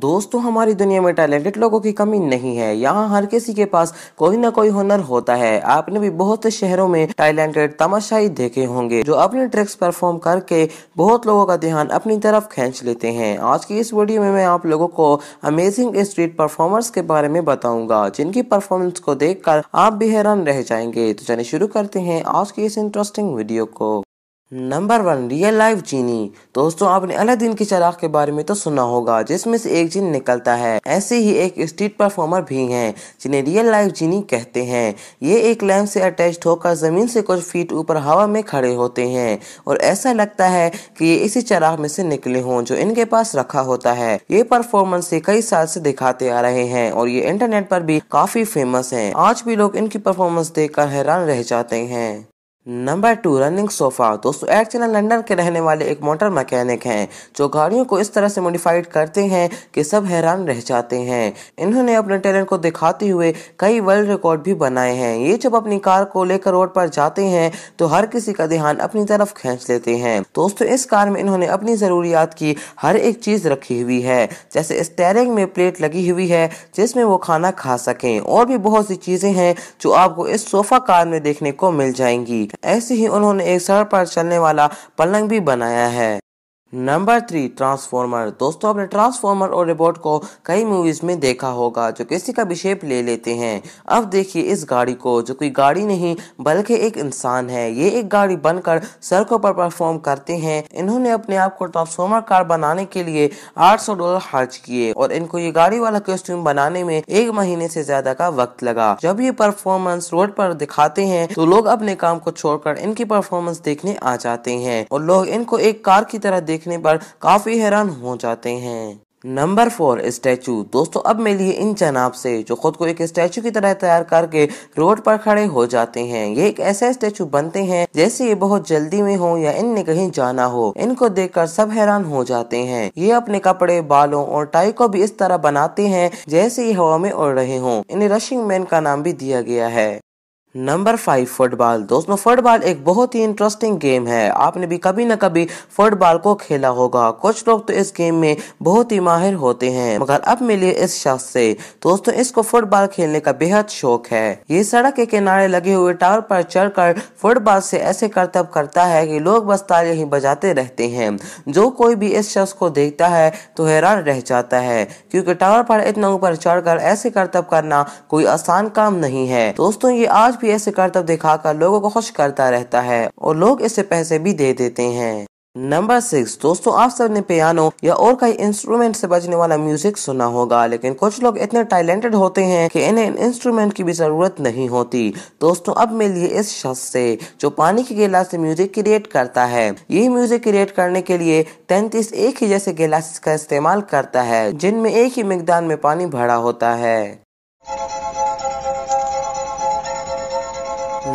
दोस्तों तो हमारी दुनिया में टैलेंटेड लोगों की कमी नहीं है यहाँ हर किसी के पास कोई ना कोई हुनर होता है आपने भी बहुत से शहरों में टैलेंटेड तमाशाई देखे होंगे जो अपने ट्रिक्स परफॉर्म करके बहुत लोगों का ध्यान अपनी तरफ खींच लेते हैं आज की इस वीडियो में मैं आप लोगों को अमेजिंग स्ट्रीट परफॉर्मर्स के बारे में बताऊंगा जिनकी परफॉर्मेंस को देख कर आप भी हैरान रह जाएंगे तो चलिए शुरू करते हैं आज की इस इंटरेस्टिंग वीडियो को नंबर वन रियल लाइफ चीनी दोस्तों आपने दिन की चराग के बारे में तो सुना होगा जिसमें से एक जीन निकलता है ऐसे ही एक स्ट्रीट परफॉर्मर भी हैं जिन्हें रियल लाइफ जीनी कहते हैं ये एक लैम्प से अटैच होकर ज़मीन से कुछ फीट ऊपर हवा में खड़े होते हैं और ऐसा लगता है कि ये इसी चराग में से निकले हों जो इनके पास रखा होता है ये परफॉर्मेंस से कई साल से दिखाते आ रहे हैं और ये इंटरनेट पर भी काफ़ी फेमस है आज भी लोग इनकी परफॉर्मेंस देख हैरान रह जाते हैं नंबर टू रनिंग सोफा दोस्तों एक्चुअल लंडन लंदन के रहने वाले एक मोटर मैकेनिक हैं जो गाड़ियों को इस तरह से मॉडिफाइड करते हैं कि सब हैरान रह जाते हैं इन्होंने अपने टैलेंट को दिखाते हुए कई वर्ल्ड रिकॉर्ड भी बनाए हैं ये जब अपनी कार को लेकर रोड पर जाते हैं तो हर किसी का ध्यान अपनी तरफ खींच लेते हैं दोस्तों इस कार में इन्होंने अपनी ज़रूरियात की हर एक चीज़ रखी हुई है जैसे स्टेरिंग में प्लेट लगी हुई है जिसमें वो खाना खा सकें और भी बहुत सी चीज़ें हैं जो आपको इस सोफ़ा कार में देखने को मिल जाएंगी ऐसे ही उन्होंने एक सड़क पर चलने वाला पलंग भी बनाया है नंबर थ्री ट्रांसफॉर्मर दोस्तों आपने ट्रांसफॉर्मर और रिबोट को कई मूवीज में देखा होगा जो किसी का भी शेप ले लेते हैं अब देखिए इस गाड़ी को जो कोई गाड़ी नहीं बल्कि एक इंसान है ये एक गाड़ी बनकर सड़कों पर परफॉर्म करते हैं इन्होंने अपने आप को ट्रांसफॉर्मर कार बनाने के लिए 800 डॉलर खर्च किए और इनको ये गाड़ी वाला कॉस्ट्यूम बनाने में एक महीने से ज्यादा का वक्त लगा जब ये परफॉर्मेंस रोड पर दिखाते हैं तो लोग अपने काम को छोड़कर इनकी परफॉर्मेंस देखने आ जाते हैं और लोग इनको एक कार की तरह देख देखने पर काफ़ी हैरान हो जाते हैं नंबर फोर स्टैचू दोस्तों अब मिली इन जनाब से जो खुद को एक स्टैचू की तरह तैयार करके रोड पर खड़े हो जाते हैं ये एक ऐसे स्टैचू बनते हैं जैसे ये बहुत जल्दी में हो या इनने कहीं जाना हो इनको देखकर सब हैरान हो जाते हैं ये अपने कपड़े बालों और टाई को भी इस तरह बनाते हैं जैसे ये हवा में उड़ रहे हों इन्हें रशिंग मैन का नाम भी दिया गया है नंबर फाइव फुटबॉल दोस्तों फुटबॉल एक बहुत ही इंटरेस्टिंग गेम है आपने भी कभी ना कभी फुटबॉल को खेला होगा कुछ लोग तो इस गेम में बहुत ही माहिर होते हैं मगर अब मिले इस शख्स से दोस्तों इसको फुटबॉल खेलने का बेहद शौक है ये सड़क के किनारे लगे हुए टावर पर चढ़कर फुटबॉल से ऐसे करतब करता है की लोग बस ताले ही बजाते रहते हैं जो कोई भी इस शख्स को देखता है तो हैरान रह जाता है क्यूँकी टावर पर इतना ऊपर चढ़कर ऐसे करतब करना कोई आसान काम नहीं है दोस्तों ये आज भी ऐसे करतब तो दिखाकर लोगों को खुश करता रहता है और लोग इसे पैसे भी दे देते हैं नंबर सिक्स दोस्तों आप सब ने पियानो या और कई इंस्ट्रूमेंट से बजने वाला म्यूजिक सुना होगा लेकिन कुछ लोग इतने टैलेंटेड होते हैं कि इन्हें इन इंस्ट्रूमेंट की भी जरूरत नहीं होती दोस्तों अब मिलिए इस शख्स से जो पानी के गिलास से म्यूजिक क्रिएट करता है ये म्यूजिक क्रिएट करने के लिए तैतीस एक ही जैसे गिलास का इस्तेमाल करता है जिनमें एक ही मकदार में पानी भरा होता है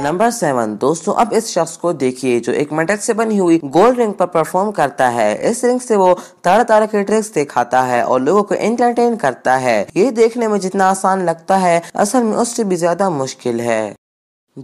नंबर सेवन दोस्तों अब इस शख्स को देखिए जो एक मेडल से बनी हुई गोल्ड रिंग पर परफॉर्म करता है इस रिंग से वो तरह तरह के ट्रिक्स दिखाता है और लोगों को एंटरटेन करता है ये देखने में जितना आसान लगता है असल में उससे भी ज्यादा मुश्किल है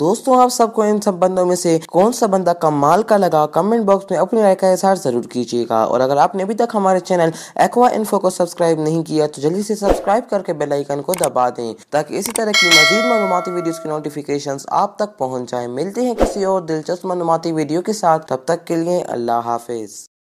दोस्तों आप सबको इन सब बंदों में से कौन सा बंदा कमाल का लगा कमेंट बॉक्स में अपनी राय का इजहार जरूर कीजिएगा और अगर आपने अभी तक हमारे चैनल एक्वा इन्फो को सब्सक्राइब नहीं किया तो जल्दी से सब्सक्राइब करके बेल आइकन को दबा दें ताकि इसी तरह की मजीद मालूमती वीडियोस की नोटिफिकेशन आप तक पहुँच जाए मिलते हैं किसी और दिलचस्प मालूमती वीडियो के साथ तब तक के लिए अल्लाह हाफिज